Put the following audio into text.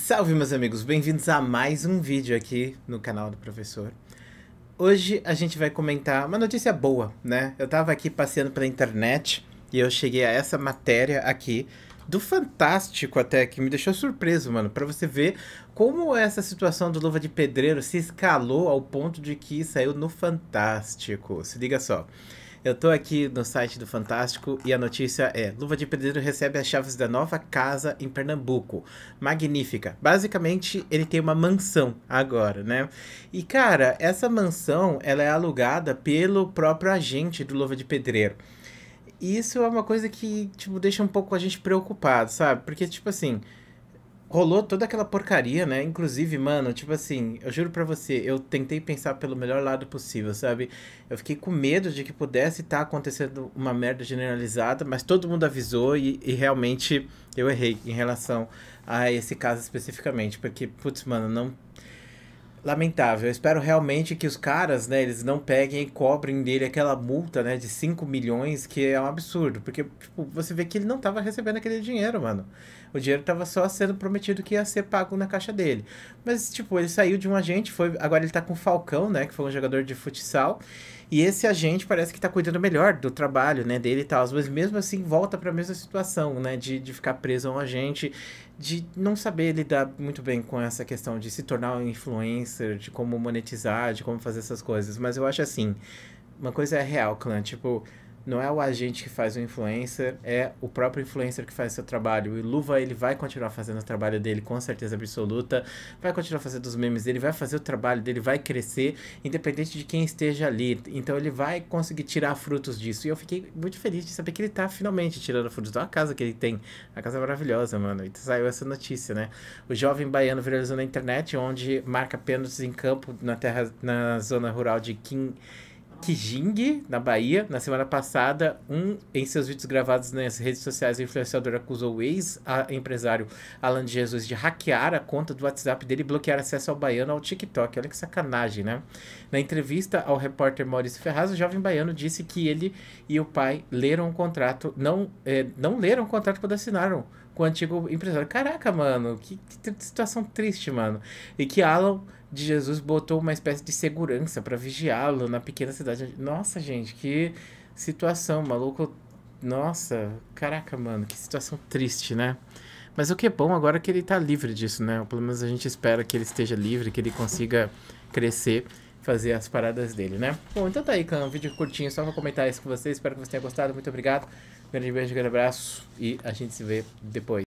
Salve, meus amigos! Bem-vindos a mais um vídeo aqui no canal do professor. Hoje a gente vai comentar uma notícia boa, né? Eu tava aqui passeando pela internet e eu cheguei a essa matéria aqui do Fantástico até, que me deixou surpreso, mano, para você ver como essa situação do Luva de Pedreiro se escalou ao ponto de que saiu no Fantástico. Se liga só. Eu tô aqui no site do Fantástico e a notícia é: Luva de Pedreiro recebe as chaves da nova casa em Pernambuco. Magnífica. Basicamente, ele tem uma mansão agora, né? E cara, essa mansão, ela é alugada pelo próprio agente do Luva de Pedreiro. E isso é uma coisa que, tipo, deixa um pouco a gente preocupado, sabe? Porque tipo assim, rolou toda aquela porcaria, né? Inclusive, mano, tipo assim, eu juro pra você, eu tentei pensar pelo melhor lado possível, sabe? Eu fiquei com medo de que pudesse estar tá acontecendo uma merda generalizada, mas todo mundo avisou e, e, realmente eu errei em relação a esse caso especificamente, porque, putz, mano, não. Lamentável. Eu espero realmente que os caras, né, eles não peguem e cobrem dele aquela multa, né, de 5 milhões, que é um absurdo. Porque, tipo, você vê que ele não tava recebendo aquele dinheiro, mano. O dinheiro tava só sendo prometido que ia ser pago na caixa dele. Mas, tipo, ele saiu de um agente, foi. Agora ele tá com o Falcão, né? Que foi um jogador de futsal. E esse agente parece que tá cuidando melhor do trabalho, né, dele e tal. Mas mesmo assim volta para a mesma situação, né, de, de ficar preso a um agente, de não saber lidar muito bem com essa questão de se tornar um influencer, de como monetizar, de como fazer essas coisas. Mas eu acho assim, uma coisa é real, clã, tipo, não é o agente que faz o influencer, é o próprio influencer que faz seu trabalho. E Luva, ele vai continuar fazendo o trabalho dele com certeza absoluta, vai continuar fazendo os memes dele, vai fazer o trabalho dele, vai crescer, independente de quem esteja ali. Então ele vai conseguir tirar frutos disso. E eu fiquei muito feliz de saber que ele tá finalmente tirando frutos da casa que ele tem. A casa é maravilhosa, mano. E saiu essa notícia, né? O jovem baiano viralizou na internet, onde marca pênaltis em campo na terra, na zona rural de Kim Kijing, na Bahia, na semana passada, um em seus vídeos gravados nas redes sociais, o influenciador acusou o ex-empresário Alan de Jesus de hackear a conta do WhatsApp dele e bloquear acesso ao baiano ao TikTok. Olha que sacanagem, né? Na entrevista ao repórter Maurício Ferraz, o jovem baiano disse que ele e o pai leram o contrato, não, é, não leram o contrato quando assinaram com o antigo empresário. Caraca, mano, que, que situação triste, mano. E que Alan de Jesus botou uma espécie de segurança para vigiá-lo na pequena cidade. Nossa, gente, que situação, maluco. Nossa, caraca, mano, que situação triste, né? Mas o que é bom agora é que ele tá livre disso, né? Pelo menos a gente espera que ele esteja livre, que ele consiga crescer fazer as paradas dele, né? Bom, então tá aí, Cam. Um vídeo curtinho só pra comentar isso com vocês. Espero que vocês tenham gostado. Muito obrigado. Um grande beijo, um grande abraço. E a gente se vê depois.